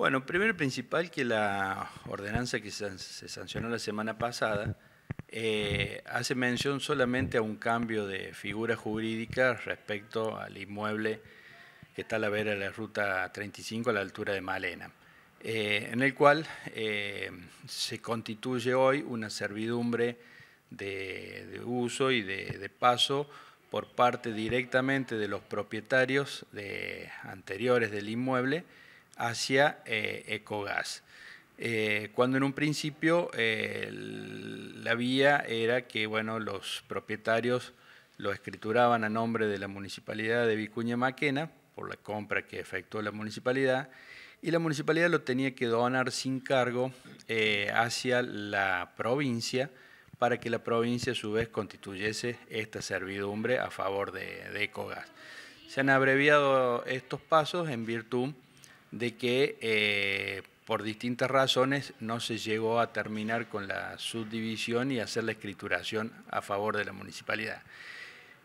Bueno, primero y principal que la ordenanza que se sancionó la semana pasada eh, hace mención solamente a un cambio de figura jurídica respecto al inmueble que está a la vera de la ruta 35 a la altura de Malena, eh, en el cual eh, se constituye hoy una servidumbre de, uso y de, paso por parte directamente de los propietarios anteriores del inmueble hacia eh, Ecogas. Eh, cuando en un principio eh, la vía era que bueno, los propietarios lo escrituraban a nombre de la municipalidad de Vicuña Maquena por la compra que efectuó la municipalidad y la municipalidad lo tenía que donar sin cargo hacia la provincia para que la provincia a su vez constituyese esta servidumbre a favor de, de Ecogas. Se han abreviado estos pasos en virtud de que eh, por distintas razones no se llegó a terminar con la subdivisión y hacer la escrituración a favor de la municipalidad.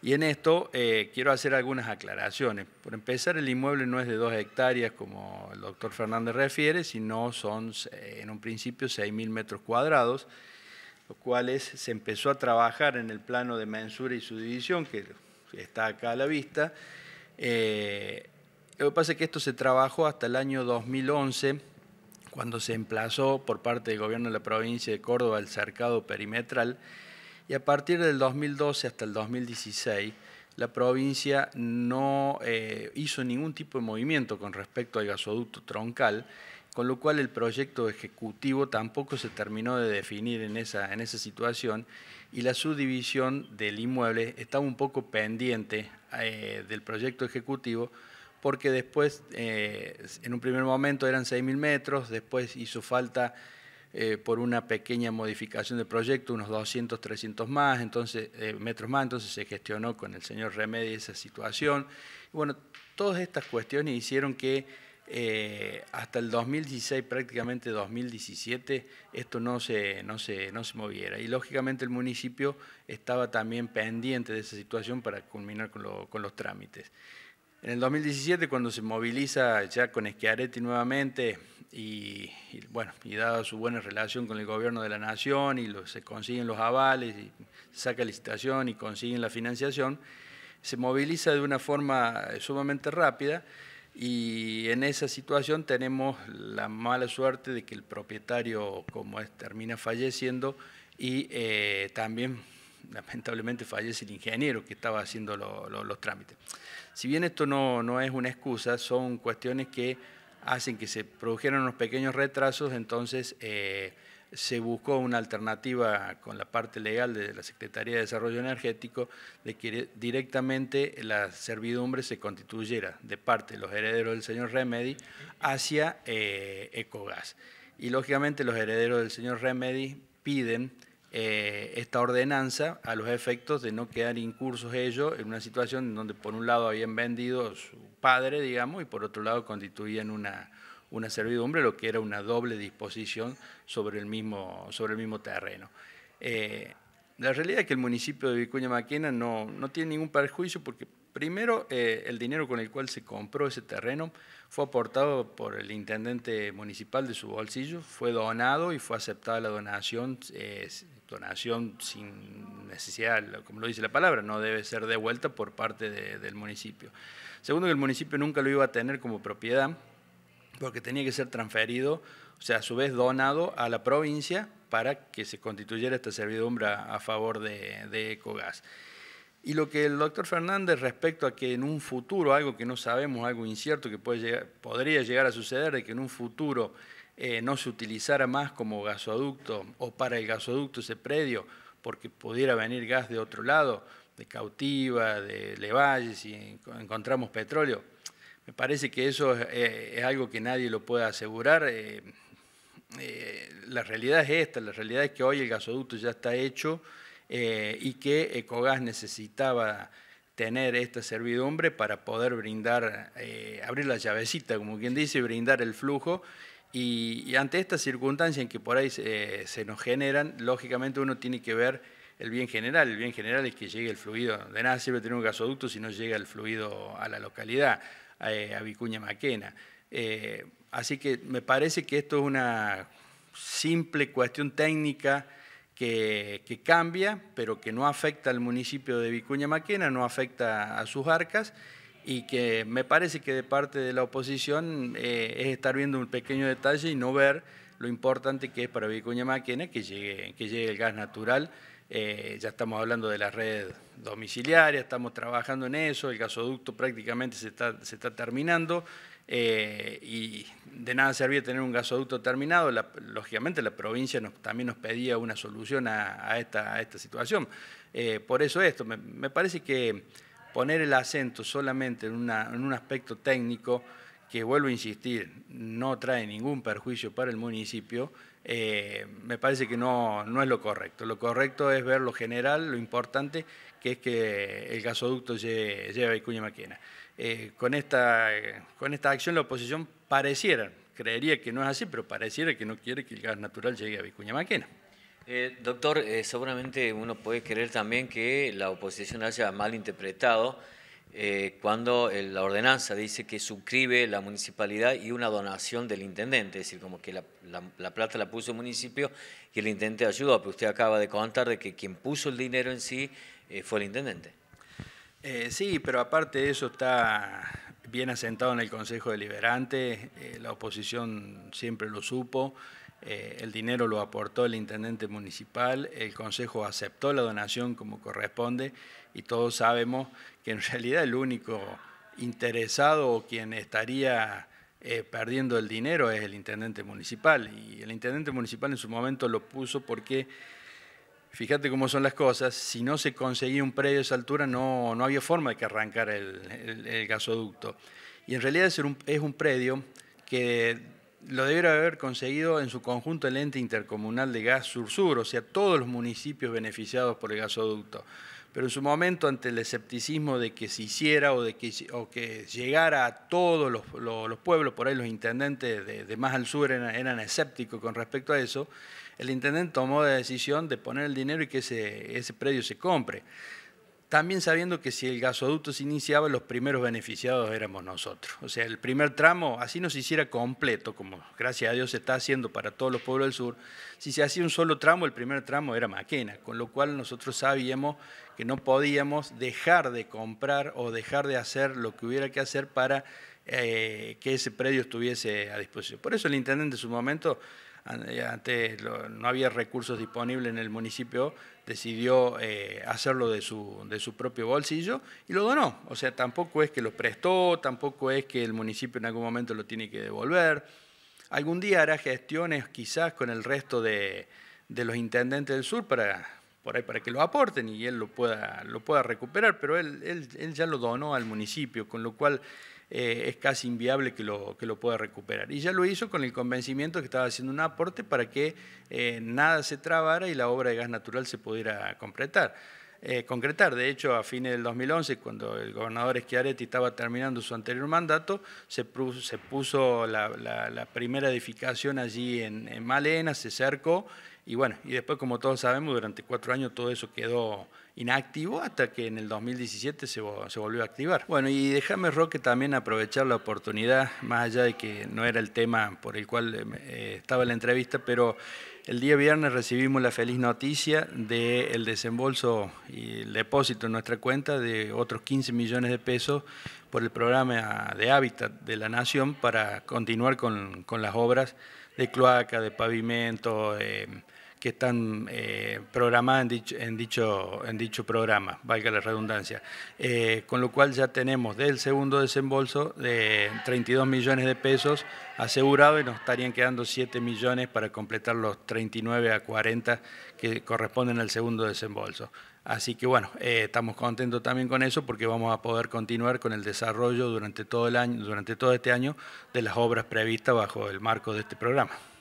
Y en esto eh, quiero hacer algunas aclaraciones. Por empezar, el inmueble no es de dos hectáreas, como el doctor Fernández refiere, sino son eh, en un principio 6.000 metros cuadrados, los cuales se empezó a trabajar en el plano de mensura y subdivisión, que está acá a la vista, lo que pasa es que esto se trabajó hasta el año 2011, cuando se emplazó por parte del gobierno de la provincia de Córdoba el cercado perimetral, y a partir del 2012 hasta el 2016, la provincia no eh, hizo ningún tipo de movimiento con respecto al gasoducto troncal, con lo cual el proyecto ejecutivo tampoco se terminó de definir en esa, en esa situación y la subdivisión del inmueble estaba un poco pendiente eh, del proyecto ejecutivo, porque después, eh, en un primer momento eran 6.000 metros, después hizo falta eh, por una pequeña modificación del proyecto, unos 200, 300 más, entonces, eh, metros más, entonces se gestionó con el señor Remedi esa situación. Y bueno, todas estas cuestiones hicieron que hasta el 2016, prácticamente 2017, esto no se, no, se, moviera. Y lógicamente el municipio estaba también pendiente de esa situación para culminar con, con los trámites. En el 2017, cuando se moviliza ya con Schiaretti nuevamente, y, bueno, y dada su buena relación con el gobierno de la nación, y los, se consiguen los avales, y saca licitación y consiguen la financiación, se moviliza de una forma eh, sumamente rápida, y en esa situación tenemos la mala suerte de que el propietario, como es, termina falleciendo y eh, también lamentablemente fallece el ingeniero que estaba haciendo los trámites. Si bien esto no, es una excusa, son cuestiones que hacen que se produjeran unos pequeños retrasos, entonces eh, se buscó una alternativa con la parte legal de la Secretaría de Desarrollo Energético de que directamente la servidumbre se constituyera de parte de los herederos del señor Remedy hacia eh, Ecogas. Y lógicamente los herederos del señor Remedy piden eh, esta ordenanza a los efectos de no quedar incursos ellos en una situación en donde por un lado habían vendido su padre, digamos, y por otro lado constituían una, una servidumbre, lo que era una doble disposición sobre el mismo, sobre el mismo terreno. Eh, la realidad es que el municipio de Vicuña Maquena no, no tiene ningún perjuicio porque Primero, eh, el dinero con el cual se compró ese terreno fue aportado por el intendente municipal de su bolsillo, fue donado y fue aceptada la donación, eh, donación sin necesidad, como lo dice la palabra, no debe ser devuelta por parte del municipio. Segundo, que el municipio nunca lo iba a tener como propiedad porque tenía que ser transferido, o sea, a su vez donado a la provincia para que se constituyera esta servidumbre a, favor de, de Ecogas. Y lo que el doctor Fernández respecto a que en un futuro, algo que no sabemos, algo incierto que podría llegar a suceder, de que en un futuro eh, no se utilizara más como gasoducto o para el gasoducto ese predio, porque pudiera venir gas de otro lado, de Cautiva, de Levalle, y encontramos petróleo. Me parece que eso es, eh, algo que nadie lo puede asegurar. Eh, la realidad es esta, la realidad es que hoy el gasoducto ya está hecho, eh, y que Ecogas necesitaba tener esta servidumbre para poder brindar, eh, abrir la llavecita, como quien dice, brindar el flujo. Y, ante estas circunstancias en que por ahí eh, se, nos generan, lógicamente uno tiene que ver el bien general. El bien general es que llegue el fluido. De nada sirve tener un gasoducto si no llega el fluido a la localidad, a, Vicuña Maquena. así que me parece que esto es una simple cuestión técnica que, cambia, pero que no afecta al municipio de Vicuña Maquena, no afecta a sus arcas y que me parece que de parte de la oposición eh, es estar viendo un pequeño detalle y no ver lo importante que es para Vicuña Maquena que llegue, que llegue el gas natural. Eh, ya estamos hablando de la red domiciliaria, estamos trabajando en eso, el gasoducto prácticamente se está, se está terminando. Eh, y de nada servía tener un gasoducto terminado. lógicamente la provincia también nos pedía una solución a, esta, situación. Eh, por eso esto, me, parece que poner el acento solamente en, un aspecto técnico que vuelvo a insistir, no trae ningún perjuicio para el municipio, eh, me parece que no, es lo correcto. Lo correcto es ver lo general, lo importante, que es que el gasoducto lleve, a Icuña Maquena. Eh, con, esta, eh, con esta acción la oposición pareciera, creería que no es así, pero pareciera que no quiere que el gas natural llegue a Vicuña Maquena. Eh, doctor, seguramente uno puede creer también que la oposición haya malinterpretado interpretado cuando la ordenanza dice que suscribe la municipalidad y una donación del intendente, es decir, como que la, plata la puso el municipio y el intendente ayudó, pero usted acaba de contar de que quien puso el dinero en sí fue el intendente. Eh, sí, pero aparte de eso está bien asentado en el Consejo Deliberante, eh, la oposición siempre lo supo, eh, el dinero lo aportó el intendente municipal, el Consejo aceptó la donación como corresponde y todos sabemos que en realidad el único interesado o quien estaría perdiendo el dinero es el intendente municipal y el intendente municipal en su momento lo puso porque Fíjate cómo son las cosas, si no se conseguía un predio a esa altura no, había forma de que arrancara el, gasoducto. Y en realidad es un, es un predio que lo debiera haber conseguido en su conjunto el ente intercomunal de gas sur-sur, o sea, todos los municipios beneficiados por el gasoducto pero en su momento ante el escepticismo de que se hiciera o, de que, o que llegara a todos los, pueblos, por ahí los intendentes de, más al sur eran, escépticos con respecto a eso, el intendente tomó la decisión de poner el dinero y que ese, ese predio se compre también sabiendo que si el gasoducto se iniciaba, los primeros beneficiados éramos nosotros. O sea, el primer tramo, así nos hiciera completo, como gracias a Dios se está haciendo para todos los pueblos del sur, si se hacía un solo tramo, el primer tramo era Maquena, con lo cual nosotros sabíamos que no podíamos dejar de comprar o dejar de hacer lo que hubiera que hacer para eh, que ese predio estuviese a disposición. Por eso el intendente en su momento, eh, antes no había recursos disponibles en el municipio, decidió eh, hacerlo de su, de su propio bolsillo y lo donó. O sea, tampoco es que lo prestó, tampoco es que el municipio en algún momento lo tiene que devolver. Algún día hará gestiones quizás con el resto de, de los intendentes del sur para por ahí para que lo aporten y él lo pueda, lo pueda recuperar, pero él, él, él ya lo donó al municipio, con lo cual eh, es casi inviable que lo, que lo pueda recuperar. Y ya lo hizo con el convencimiento que estaba haciendo un aporte para que eh, nada se trabara y la obra de gas natural se pudiera completar. Eh, concretar. De hecho, a fines del 2011, cuando el gobernador Schiaretti estaba terminando su anterior mandato, se puso, la, primera edificación allí en, en Malena, se cercó, y bueno, y después, como todos sabemos, durante cuatro años todo eso quedó inactivo hasta que en el 2017 se, volvió a activar. Bueno, y déjame, Roque, también aprovechar la oportunidad, más allá de que no era el tema por el cual eh, eh, estaba la entrevista, pero el día viernes recibimos la feliz noticia del desembolso y el depósito en nuestra cuenta de otros 15 millones de pesos por el programa de hábitat de la Nación para continuar con, las obras de cloaca, de pavimento. Eh, que están eh, programadas en dicho, programa, valga la redundancia. Eh, con lo cual ya tenemos del segundo desembolso de 32 millones de pesos asegurados y nos estarían quedando 7 millones para completar los 39 a 40 que corresponden al segundo desembolso. Así que bueno, eh, estamos contentos también con eso porque vamos a poder continuar con el desarrollo durante todo el año, durante todo este año de las obras previstas bajo el marco de este programa.